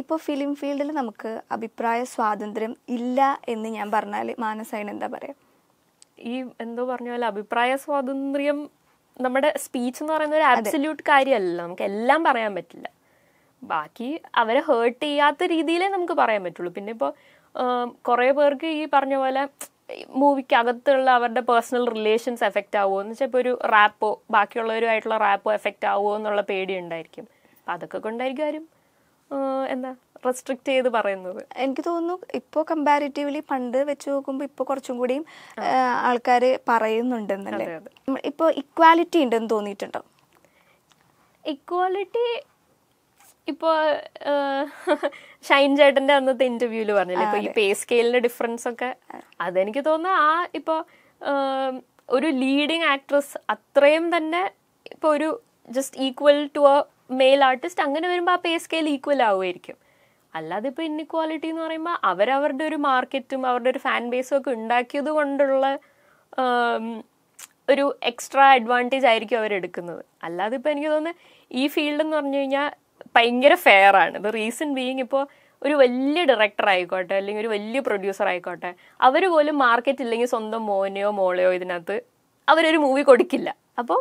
ഇപ്പോൾ ഫിലിം ഫീൽഡിൽ നമുക്ക് അഭിപ്രായ സ്വാതന്ത്ര്യം ഇല്ല എന്ന് ഞാൻ പറഞ്ഞാൽ മാനസായൻ എന്താ പറയുക ഈ എന്തോ പറഞ്ഞ പോലെ അഭിപ്രായ സ്വാതന്ത്ര്യം നമ്മുടെ സ്പീച്ച് എന്ന് പറയുന്ന ഒരു അബ്സല്യൂട്ട് കാര്യമല്ല നമുക്ക് എല്ലാം പറയാൻ പറ്റില്ല ബാക്കി അവരെ ഹേർട്ട് ചെയ്യാത്ത രീതിയിലേ നമുക്ക് പറയാൻ പറ്റുള്ളൂ പിന്നെ ഇപ്പോൾ കുറേ പേർക്ക് ഈ പറഞ്ഞ പോലെ മൂവിക്ക് അകത്തുള്ള അവരുടെ പേഴ്സണൽ റിലേഷൻസ് എഫക്റ്റ് ആവുമോ എന്ന് വെച്ചാൽ ഇപ്പോൾ ഒരു റാപ്പോ ബാക്കിയുള്ളവരുമായിട്ടുള്ള റാപ്പോ എഫക്റ്റ് ആവുമോ എന്നുള്ള പേടി ഉണ്ടായിരിക്കും അപ്പം അതൊക്കെ കൊണ്ടായിരിക്കും ആരും എന്താ റെസ്ട്രിക്ട് ചെയ്ത് പറയുന്നത് എനിക്ക് തോന്നുന്നു ഇപ്പോൾ കമ്പാരിറ്റീവ്ലി പണ്ട് വെച്ച് നോക്കുമ്പോൾ ഇപ്പോൾ കുറച്ചും കൂടിയും ആൾക്കാർ പറയുന്നുണ്ടെന്നല്ലേ ഇപ്പോൾ ഇക്വാലിറ്റി ഉണ്ടെന്ന് തോന്നിയിട്ടുണ്ടോ ഇക്വാലിറ്റി ഇപ്പോൾ ഷൈൻ ചേട്ടൻ്റെ അന്നത്തെ ഇന്റർവ്യൂവിൽ പറഞ്ഞില്ലേ ഇപ്പോൾ ഈ പേ സ്കെയിലിൻ്റെ ഡിഫറൻസ് ഒക്കെ അതെനിക്ക് തോന്നുന്നു ആ ഇപ്പോൾ ഒരു ലീഡിങ് ആക്ട്രസ് അത്രയും തന്നെ ഇപ്പോൾ ഒരു just equal to a male artist അങ്ങനെ വരുമ്പോൾ ആ പേ സ്കെയിൽ ഈക്വൽ ആവുമായിരിക്കും അല്ലാതെ ഇപ്പോൾ ഇന്നിക്വാളിറ്റി എന്ന് പറയുമ്പോൾ അവരവരുടെ ഒരു മാർക്കറ്റും അവരുടെ ഒരു ഫാൻ ബേസും ഒക്കെ ഉണ്ടാക്കിയത് കൊണ്ടുള്ള ഒരു എക്സ്ട്രാ അഡ്വാൻറ്റേജ് ആയിരിക്കും അവരെടുക്കുന്നത് അല്ലാതെ ഇപ്പോൾ എനിക്ക് തോന്നുന്നത് ഈ ഫീൽഡ് എന്ന് പറഞ്ഞു കഴിഞ്ഞാൽ ഭയങ്കര ഫെയർ ആണ് ഇത് റീസൺ ബീയിങ് ഇപ്പോൾ ഒരു വലിയ ഡയറക്ടർ ആയിക്കോട്ടെ അല്ലെങ്കിൽ ഒരു വലിയ പ്രൊഡ്യൂസർ ആയിക്കോട്ടെ അവർ പോലും മാർക്കറ്റ് ഇല്ലെങ്കിൽ സ്വന്തം മോനെയോ മോളെയോ ഇതിനകത്ത് അവരൊരു മൂവി കൊടുക്കില്ല അപ്പോൾ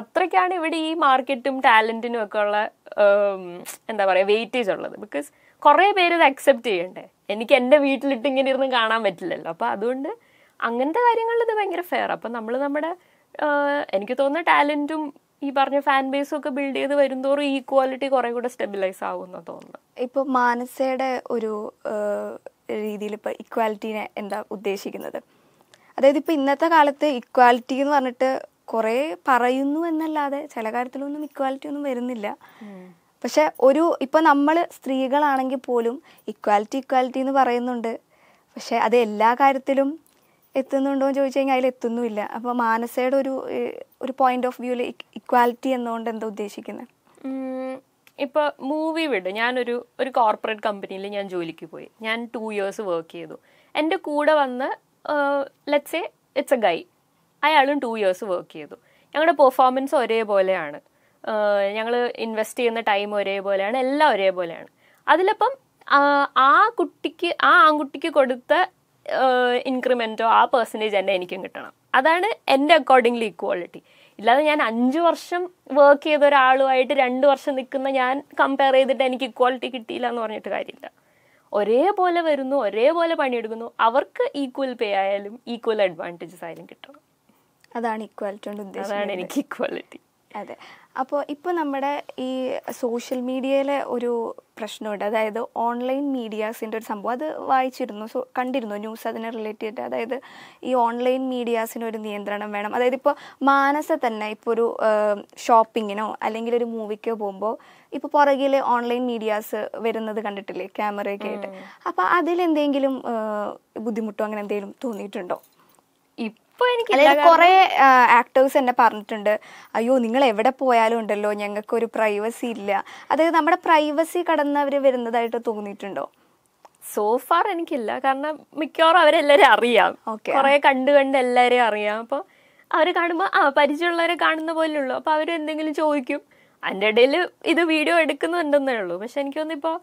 അത്രയ്ക്കാണ് ഇവിടെ ഈ മാർക്കറ്റും ടാലൻറ്റിനും ഒക്കെ ഉള്ള എന്താ പറയുക വെയിറ്റേജ് ഉള്ളത് ബിക്കോസ് കുറേ പേര് ഇത് അക്സെപ്റ്റ് ചെയ്യണ്ടേ എനിക്ക് എൻ്റെ വീട്ടിലിട്ട് ഇങ്ങനെ ഇരുന്ന് കാണാൻ പറ്റില്ലല്ലോ അപ്പോൾ അതുകൊണ്ട് അങ്ങനത്തെ കാര്യങ്ങളിൽ ഇത് ഭയങ്കര ഫെയർ അപ്പം നമ്മൾ നമ്മുടെ എനിക്ക് തോന്നുന്ന ടാലൻറ്റും ഈ പറഞ്ഞ ഫാൻ ബേസും ഒക്കെ ബിൽഡ് ചെയ്ത് വരുന്തോറും ഈക്വാലിറ്റി കുറേ കൂടെ സ്റ്റെബിലൈസ് ആകുമെന്ന് തോന്നുന്നു ഇപ്പോൾ മാനസയുടെ ഒരു രീതിയിൽ ഇപ്പോൾ ഇക്വാലിറ്റിനെ എന്താ ഉദ്ദേശിക്കുന്നത് അതായത് ഇപ്പോൾ ഇന്നത്തെ കാലത്ത് ഇക്വാലിറ്റി എന്ന് പറഞ്ഞിട്ട് കുറേ പറയുന്നു എന്നല്ലാതെ ചില കാര്യത്തിലൊന്നും ഇക്വാലിറ്റി ഒന്നും വരുന്നില്ല പക്ഷെ ഒരു ഇപ്പൊ നമ്മൾ സ്ത്രീകളാണെങ്കിൽ പോലും ഇക്വാലിറ്റി ഇക്വാലിറ്റി എന്ന് പറയുന്നുണ്ട് പക്ഷെ അത് എല്ലാ കാര്യത്തിലും എത്തുന്നുണ്ടോ എന്ന് ചോദിച്ചു കഴിഞ്ഞാൽ അതിൽ എത്തുന്നുമില്ല അപ്പോൾ മാനസയുടെ ഒരു ഒരു പോയിന്റ് ഓഫ് വ്യൂല് ഇക്വാലിറ്റി എന്നുകൊണ്ട് എന്താ ഉദ്ദേശിക്കുന്നത് ഇപ്പൊ മൂവി വിട് ഞാനൊരു ഒരു കോർപ്പറേറ്റ് കമ്പനിയിൽ ഞാൻ ജോലിക്ക് പോയി ഞാൻ ടു ഇയേഴ്സ് വർക്ക് ചെയ്തു എൻ്റെ കൂടെ വന്ന് let's a it's a guy അയാളും ടു ഇയേഴ്സ് വർക്ക് ചെയ്തു ഞങ്ങളുടെ പെർഫോമൻസ് ഒരേപോലെയാണ് ഞങ്ങൾ ഇൻവെസ്റ്റ് ചെയ്യുന്ന ടൈം ഒരേപോലെയാണ് എല്ലാം ഒരേപോലെയാണ് അതിലപ്പം ആ കുട്ടിക്ക് ആ ആൺകുട്ടിക്ക് കൊടുത്ത ഇൻക്രിമെൻറ്റോ ആ പെർസെൻറ്റേജ് തന്നെ എനിക്കും കിട്ടണം അതാണ് എൻ്റെ അക്കോർഡിംഗ്ലി ഇക്വാളിറ്റി ഇല്ലാതെ ഞാൻ അഞ്ച് വർഷം വർക്ക് ചെയ്ത ഒരാളുമായിട്ട് രണ്ട് വർഷം നിൽക്കുന്ന ഞാൻ കമ്പയർ ചെയ്തിട്ട് എനിക്ക് ഇക്വാളിറ്റി കിട്ടിയില്ല എന്ന് പറഞ്ഞിട്ട് കാര്യമില്ല ഒരേപോലെ വരുന്നു ഒരേപോലെ പണിയെടുക്കുന്നു അവർക്ക് ഈക്വൽ പേ ആയാലും ഈക്വൽ അഡ്വാൻറ്റേജസ് ആയാലും കിട്ടണം അതാണ് ഇക്വാലിറ്റി കൊണ്ട് ഉദ്ദേശിക്കുന്നത് അതാണ് എനിക്ക് ഇക്വാലിറ്റി അതെ അപ്പോൾ ഇപ്പോൾ നമ്മുടെ ഈ സോഷ്യൽ മീഡിയയിലെ ഒരു പ്രശ്നമുണ്ട് അതായത് ഓൺലൈൻ മീഡിയാസിൻ്റെ ഒരു സംഭവം അത് വായിച്ചിരുന്നു സോ കണ്ടിരുന്നു ന്യൂസ് അതിനെ റിലേറ്റ് ചെയ്തിട്ട് അതായത് ഈ ഓൺലൈൻ മീഡിയാസിന് ഒരു നിയന്ത്രണം വേണം അതായത് ഇപ്പോൾ മാനസ തന്നെ ഇപ്പോൾ ഒരു ഷോപ്പിങ്ങിനോ അല്ലെങ്കിൽ ഒരു മൂവിക്കോ പോകുമ്പോൾ ഇപ്പോൾ പുറകിൽ ഓൺലൈൻ മീഡിയാസ് വരുന്നത് കണ്ടിട്ടില്ലേ ക്യാമറയൊക്കെ ആയിട്ട് അപ്പോൾ അതിലെന്തെങ്കിലും ബുദ്ധിമുട്ടോ അങ്ങനെ എന്തെങ്കിലും തോന്നിയിട്ടുണ്ടോ കൊറേ കുറേ ആക്ടേഴ്സ് എന്നെ പറഞ്ഞിട്ടുണ്ട് അയ്യോ നിങ്ങൾ എവിടെ പോയാലും ഉണ്ടല്ലോ ഒരു പ്രൈവസി ഇല്ല അതായത് നമ്മുടെ പ്രൈവസി കടന്നവർ വരുന്നതായിട്ട് തോന്നിയിട്ടുണ്ടോ സോഫാർ എനിക്കില്ല കാരണം മിക്കവാറും അവരെല്ലാരും അറിയാം കുറെ കണ്ടു കണ്ട് എല്ലാവരെയും അറിയാം അപ്പോൾ അവര് കാണുമ്പോൾ ആ പരിചയമുള്ളവരെ കാണുന്ന പോലെ ഉള്ളൂ അപ്പോൾ എന്തെങ്കിലും ചോദിക്കും അതിന്റെ ഇടയിൽ ഇത് വീഡിയോ എടുക്കുന്നുണ്ടെന്നേ ഉള്ളൂ പക്ഷെ എനിക്ക് തോന്നുന്നു ഇപ്പോൾ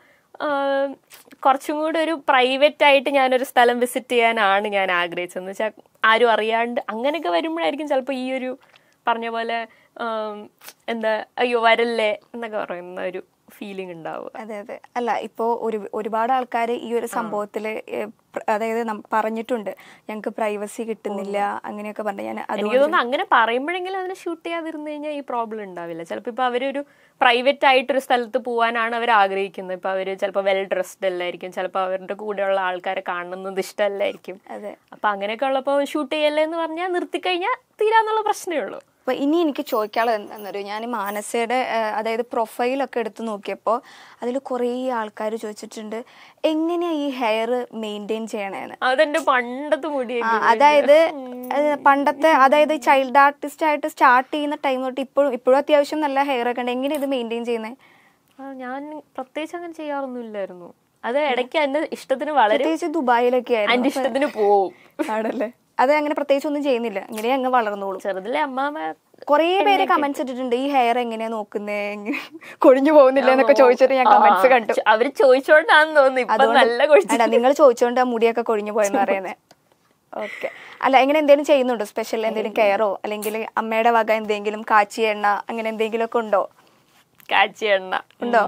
കുറച്ചും കൂടി ഒരു പ്രൈവറ്റ് ആയിട്ട് ഞാനൊരു സ്ഥലം വിസിറ്റ് ചെയ്യാനാണ് ഞാൻ ആഗ്രഹിച്ചത് എന്ന് വെച്ചാൽ ആരും അറിയാണ്ട് അങ്ങനെയൊക്കെ വരുമ്പോഴായിരിക്കും ചിലപ്പോൾ ഈ ഒരു പറഞ്ഞ പോലെ എന്താ അയ്യോ വരല്ലേ എന്നൊക്കെ പറയുന്ന ഒരു ഫീലിംഗ് ഉണ്ടാവുക അതെ അതെ അല്ല ഇപ്പോൾ ഒരു ഒരുപാട് ആൾക്കാർ ഈ ഒരു സംഭവത്തിൽ അതായത് പറഞ്ഞിട്ടുണ്ട് ഞങ്ങൾക്ക് പ്രൈവസി കിട്ടുന്നില്ല അങ്ങനെയൊക്കെ പറഞ്ഞു ഞാൻ അതുകൊണ്ട് അങ്ങനെ പറയുമ്പോഴെങ്കിലും അതിനെ ഷൂട്ട് ചെയ്യാതിരുന്നു കഴിഞ്ഞാൽ ഈ പ്രോബ്ലം ഉണ്ടാവില്ല ചിലപ്പോൾ ഇപ്പോൾ അവരൊരു പ്രൈവറ്റ് ആയിട്ടൊരു സ്ഥലത്ത് പോകാനാണ് അവർ ആഗ്രഹിക്കുന്നത് ഇപ്പോൾ അവർ ചിലപ്പോൾ വെൽ ഡ്രസ്ഡ് അല്ലായിരിക്കും ചിലപ്പോൾ അവരുടെ കൂടെയുള്ള ആൾക്കാരെ കാണുന്നത് ഇഷ്ടമല്ലായിരിക്കും അതെ അപ്പോൾ അങ്ങനെയൊക്കെ ഉള്ളപ്പോൾ ഷൂട്ട് ചെയ്യല്ലേ എന്ന് പറഞ്ഞാൽ നിർത്തിക്കഴിഞ്ഞാൽ തീരാന്നുള്ള പ്രശ്നമേ ഉള്ളൂ അപ്പൊ ഇനി എനിക്ക് ചോദിക്കാനുള്ളത് എന്താണെന്നൊരു ഞാൻ മാനസയുടെ അതായത് പ്രൊഫൈലൊക്കെ എടുത്ത് നോക്കിയപ്പോൾ അതിൽ കുറേ ആൾക്കാർ ചോദിച്ചിട്ടുണ്ട് എങ്ങനെയാണ് ഈ ഹെയർ മെയിൻറ്റെയിൻ ചെയ്യണേന്ന് അതെന്റെ പണ്ടത്തെ മുടി അതായത് പണ്ടത്തെ അതായത് ചൈൽഡ് ആർട്ടിസ്റ്റ് ആയിട്ട് സ്റ്റാർട്ട് ചെയ്യുന്ന ടൈം തൊട്ട് ഇപ്പോഴും ഇപ്പോഴും അത്യാവശ്യം നല്ല ഹെയർ ഒക്കെ ഉണ്ട് എങ്ങനെ ഇത് മെയിൻറ്റെയിൻ ചെയ്യുന്നത് ഞാൻ പ്രത്യേകിച്ച് അങ്ങനെ ചെയ്യാറൊന്നും ഇല്ലായിരുന്നു അത് ഇടയ്ക്ക് എന്റെ ഇഷ്ടത്തിന് വളരെ ദുബായിലൊക്കെ ആയിരുന്നു എന്റെ ഇഷ്ടത്തിന് പോവും ആണല്ലേ അത് അങ്ങനെ പ്രത്യേകിച്ച് ഒന്നും ചെയ്യുന്നില്ല ഇങ്ങനെ അങ്ങ് വളർന്നോളൂ ചെറുതിലെ അമ്മാമ കുറേ പേര് കമന്റ്സ് ഇട്ടിട്ടുണ്ട് ഈ ഹെയർ എങ്ങനെയാ നോക്കുന്നേ കൊഴിഞ്ഞു പോകുന്നില്ല എന്നൊക്കെ ചോദിച്ചിട്ട് ഞാൻ കമന്റ്സ് കണ്ടു അവര് ചോദിച്ചോണ്ടാന്ന് തോന്നുന്നു നിങ്ങൾ ചോദിച്ചോണ്ട് ആ മുടിയൊക്കെ കൊഴിഞ്ഞു പോയെന്ന് പറയുന്നത് ഓക്കെ അല്ല ഇങ്ങനെ എന്തെങ്കിലും ചെയ്യുന്നുണ്ടോ സ്പെഷ്യൽ എന്തെങ്കിലും കെയറോ അല്ലെങ്കിൽ അമ്മയുടെ വക എന്തെങ്കിലും കാച്ചി എണ്ണ അങ്ങനെ എന്തെങ്കിലും ഒക്കെ ഉണ്ടോ കാച്ചി എണ്ണ ഉണ്ടോ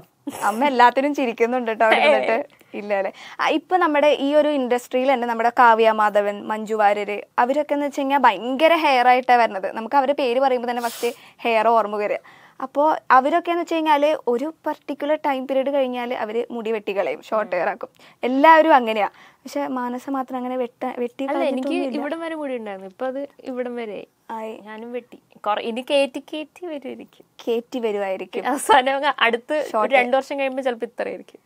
അമ്മ എല്ലാത്തിനും ചിരിക്കുന്നുണ്ട് കേട്ടോ ഇല്ല അല്ലെ ഇപ്പൊ നമ്മുടെ ഈ ഒരു ഇൻഡസ്ട്രിയിൽ തന്നെ നമ്മുടെ കാവ്യ മാധവൻ മഞ്ജു വാര്യര് അവരൊക്കെ എന്ന് വെച്ച് കഴിഞ്ഞാൽ ഭയങ്കര ഹെയർ ആയിട്ടാണ് വരുന്നത് നമുക്ക് അവരുടെ പേര് പറയുമ്പോൾ തന്നെ ഫസ്റ്റ് ഹെയർ ഓർമ്മ വരിക അപ്പോൾ അവരൊക്കെ എന്ന് വെച്ച് കഴിഞ്ഞാൽ ഒരു പർട്ടിക്കുലർ ടൈം പീരീഡ് കഴിഞ്ഞാൽ അവർ മുടി വെട്ടി കളയും ഷോർട്ട് ഹെയർ ആക്കും എല്ലാവരും അങ്ങനെയാ പക്ഷെ മാനസ മാത്രം അങ്ങനെ വെട്ട വെട്ടി എനിക്ക് ഇവിടം വരെ മുടി ഉണ്ടായിരുന്നു ഇപ്പൊ അത് ഇവിടം വരെ ഞാനും വെട്ടി ഇനി കേറ്റി കേറ്റി വരുമായിരിക്കും കേറ്റി വരുമായിരിക്കും അവസാനം അടുത്ത് രണ്ടു വർഷം കഴിയുമ്പോൾ ചിലപ്പോൾ ഇത്രയായിരിക്കും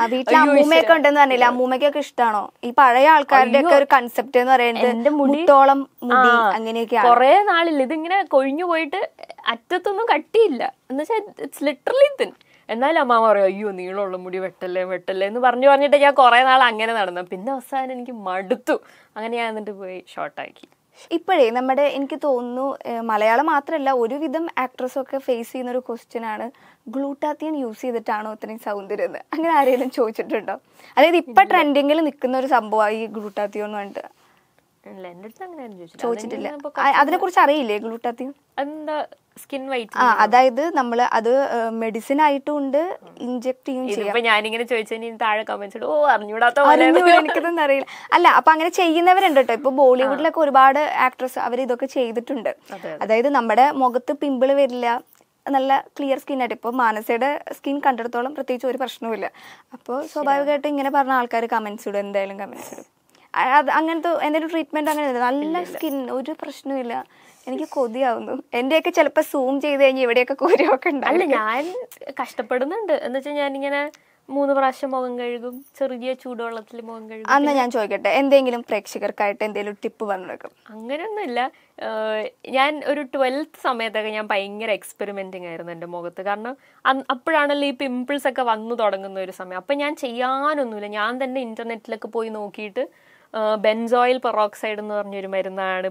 ആ വീട്ടിൽ അമ്മൂമ്മയൊക്കെ ഉണ്ടെന്ന് പറഞ്ഞില്ല അമ്മൂമ്മയ്ക്കൊക്കെ ഇഷ്ടമാണോ ഈ പഴയ ആൾക്കാരുടെ ഒക്കെ ഒരു കൺസെപ്റ്റ് എന്ന് പറയുന്നത് മുട്ടോളം മുടി അങ്ങനെയൊക്കെയാണ് കുറെ നാളില്ല ഇതിങ്ങനെ കൊഴിഞ്ഞു പോയിട്ട് അറ്റത്തൊന്നും കട്ടിയില്ല എന്ന് വെച്ചാൽ ഇറ്റ്സ് ലിറ്ററലി തിൻ എന്നാലും അമ്മ പറയും അയ്യോ നീളമുള്ള മുടി വെട്ടല്ലേ വെട്ടല്ലേ എന്ന് പറഞ്ഞു പറഞ്ഞിട്ട് ഞാൻ കുറെ നാൾ അങ്ങനെ നടന്നു പിന്നെ അവസാനം എനിക്ക് മടുത്തു അങ്ങനെ ഞാൻ എന്നിട്ട് പോയി ഷോർട്ടാക്കി ഇപ്പോഴേ നമ്മുടെ എനിക്ക് തോന്നുന്നു മലയാളം മാത്രമല്ല ഒരുവിധം ആക്ട്രസ് ഒക്കെ ഫേസ് ചെയ്യുന്ന ഒരു ക്വസ്റ്റ്യൻ ആണ് ഗ്ലൂട്ടാത്തിയൻ യൂസ് ചെയ്തിട്ടാണോ ഇത്രയും സൗന്ദര്യം എന്ന് അങ്ങനെ ആരെങ്കിലും ചോദിച്ചിട്ടുണ്ടോ അതായത് ഇപ്പൊ ട്രെൻഡിങ്ങിൽ നിൽക്കുന്ന ഒരു സംഭവമായി ഈ എന്ന് പറഞ്ഞിട്ട് ചോദിച്ചിട്ടില്ല അതിനെ കുറിച്ച് അറിയില്ലേ ഗ്ലൂട്ടാത്തിയൻ സ്കിൻ വൈറ്റ് ആ അതായത് നമ്മൾ അത് മെഡിസിൻ ആയിട്ടും ഉണ്ട് ഇഞ്ചെക്ട് ചെയ്യും ചെയ്യാം ഞാനിങ്ങനെ ചോദിച്ചാൽ താഴെ ഓ എനിക്കതൊന്നും അറിയില്ല അല്ല അപ്പൊ അങ്ങനെ ചെയ്യുന്നവരുണ്ട് കേട്ടോ ഇപ്പൊ ബോളിവുഡിലൊക്കെ ഒരുപാട് ആക്ട്രസ് അവർ ഇതൊക്കെ ചെയ്തിട്ടുണ്ട് അതായത് നമ്മുടെ മുഖത്ത് പിമ്പിള് വരില്ല നല്ല ക്ലിയർ സ്കിൻ ആയിട്ട് ഇപ്പോൾ മാനസയുടെ സ്കിൻ കണ്ടിടത്തോളം പ്രത്യേകിച്ച് ഒരു പ്രശ്നവുമില്ല അപ്പോൾ സ്വാഭാവികമായിട്ട് ഇങ്ങനെ പറഞ്ഞ ആൾക്കാർ കമൻസ് ഇടും എന്തായാലും കമൻസ് ഇടും അത് അങ്ങനത്തെ എന്തെങ്കിലും ട്രീറ്റ്മെന്റ് അങ്ങനെ നല്ല സ്കിൻ ഒരു പ്രശ്നവുമില്ല എനിക്ക് കൊതിയാവുന്നു എന്റെയൊക്കെ ചിലപ്പോൾ സൂം ചെയ്ത് കഴിഞ്ഞാൽ ഇവിടെയൊക്കെ കുരുവൊക്കെ ഉണ്ടാവില്ല അല്ല ഞാൻ കഷ്ടപ്പെടുന്നുണ്ട് എന്ന് വെച്ചാൽ ഞാനിങ്ങനെ മൂന്ന് പ്രാവശ്യം മുഖം കഴുകും ചെറിയ ചൂടുവെള്ളത്തിൽ മുഖം കഴുകും അന്ന് ഞാൻ ചോദിക്കട്ടെ എന്തെങ്കിലും പ്രേക്ഷകർക്കായിട്ട് എന്തെങ്കിലും ടിപ്പ് വന്നെടുക്കും അങ്ങനെയൊന്നുമില്ല ഞാൻ ഒരു ട്വൽത്ത് സമയത്തൊക്കെ ഞാൻ ഭയങ്കര എക്സ്പെരിമെന്റിങ് ആയിരുന്നു എൻ്റെ മുഖത്ത് കാരണം അപ്പോഴാണല്ലോ ഈ പിമ്പിൾസ് ഒക്കെ വന്നു തുടങ്ങുന്ന ഒരു സമയം അപ്പം ഞാൻ ചെയ്യാനൊന്നുമില്ല ഞാൻ തന്നെ ഇന്റർനെറ്റിലൊക്കെ പോയി നോക്കിയിട്ട് ബെൻസോയിൽ പെറോക്സൈഡ് എന്ന് പറഞ്ഞൊരു മരുന്നാണ്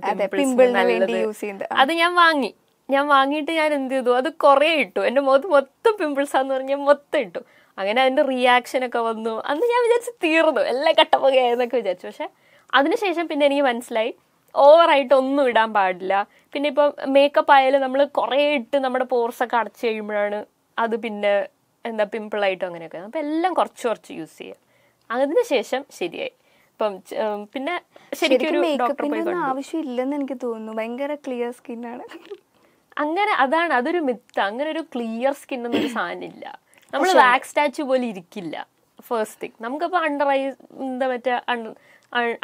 അത് ഞാൻ വാങ്ങി ഞാൻ വാങ്ങിയിട്ട് ഞാൻ എന്ത് ചെയ്തു അത് കുറേ ഇട്ടു എൻ്റെ മുഖത്ത് മൊത്തം പിമ്പിൾസ് ആണെന്ന് പറഞ്ഞാൽ മൊത്തം ഇട്ടു അങ്ങനെ അതിൻ്റെ ഒക്കെ വന്നു അന്ന് ഞാൻ വിചാരിച്ചു തീർന്നു എല്ലാം കട്ടപ്പുകയായെന്നൊക്കെ വിചാരിച്ചു പക്ഷെ അതിനുശേഷം പിന്നെ എനിക്ക് മനസ്സിലായി ഓവറായിട്ട് ഒന്നും ഇടാൻ പാടില്ല പിന്നെ ഇപ്പോൾ മേക്കപ്പ് ആയാലും നമ്മൾ കുറേ ഇട്ട് നമ്മുടെ പോർസൊക്കെ അടച്ചു കഴിയുമ്പോഴാണ് അത് പിന്നെ എന്താ പിമ്പിളായിട്ടും അങ്ങനെയൊക്കെ അപ്പോൾ എല്ലാം കുറച്ച് കുറച്ച് യൂസ് ചെയ്യുക അതിനുശേഷം ശരിയായി ഇപ്പം പിന്നെ ശരിക്കും ആവശ്യമില്ലെന്ന് എനിക്ക് തോന്നുന്നു ഭയങ്കര ക്ലിയർ സ്കിന്നാണ് അങ്ങനെ അതാണ് അതൊരു മിത്ത് അങ്ങനെ ഒരു ക്ലിയർ സ്കിന്നൊന്നും ഒരു സാധനം ഇല്ല നമ്മൾ വാക്സ് സ്റ്റാച്ചു പോലെ ഇരിക്കില്ല ഫസ്റ്റ് തിങ് നമുക്കപ്പോൾ അണ്ടർ ഐ എന്താ മറ്റേ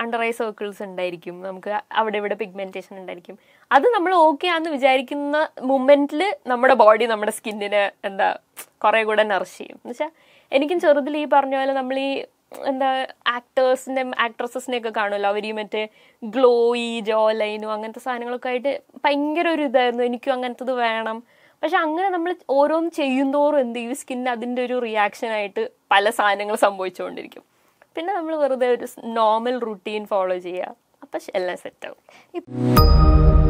അണ്ടർ ഐ സർക്കിൾസ് ഉണ്ടായിരിക്കും നമുക്ക് അവിടെ ഇവിടെ പിഗ്മെന്റേഷൻ ഉണ്ടായിരിക്കും അത് നമ്മൾ ഓക്കെ ആണെന്ന് വിചാരിക്കുന്ന മൂമെന്റിൽ നമ്മുടെ ബോഡി നമ്മുടെ സ്കിന്നിന് എന്താ കുറേ കൂടെ നർഷ് ചെയ്യും എന്നുവെച്ചാൽ എനിക്കും ചെറുതിൽ ഈ പറഞ്ഞ പോലെ നമ്മൾ ഈ എന്താ ആക്ടേഴ്സിൻ്റെ ആക്ട്രസസിനെ ഒക്കെ കാണുമല്ലോ അവർ ഈ മറ്റേ ഗ്ലോയി ജോ ലൈനോ അങ്ങനത്തെ സാധനങ്ങളൊക്കെ ആയിട്ട് ഭയങ്കര ഒരു ഇതായിരുന്നു എനിക്കും അങ്ങനത്തത് വേണം പക്ഷെ അങ്ങനെ നമ്മൾ ഓരോന്ന് ചെയ്യുന്തോറും എന്ത് ചെയ്യും സ്കിന്നിന് അതിൻ്റെ ഒരു റിയാക്ഷൻ ആയിട്ട് പല സാധനങ്ങൾ സംഭവിച്ചുകൊണ്ടിരിക്കും പിന്നെ നമ്മൾ വെറുതെ ഒരു നോർമൽ റുട്ടീൻ ഫോളോ ചെയ്യുക അപ്പം എല്ലാം സെറ്റാവും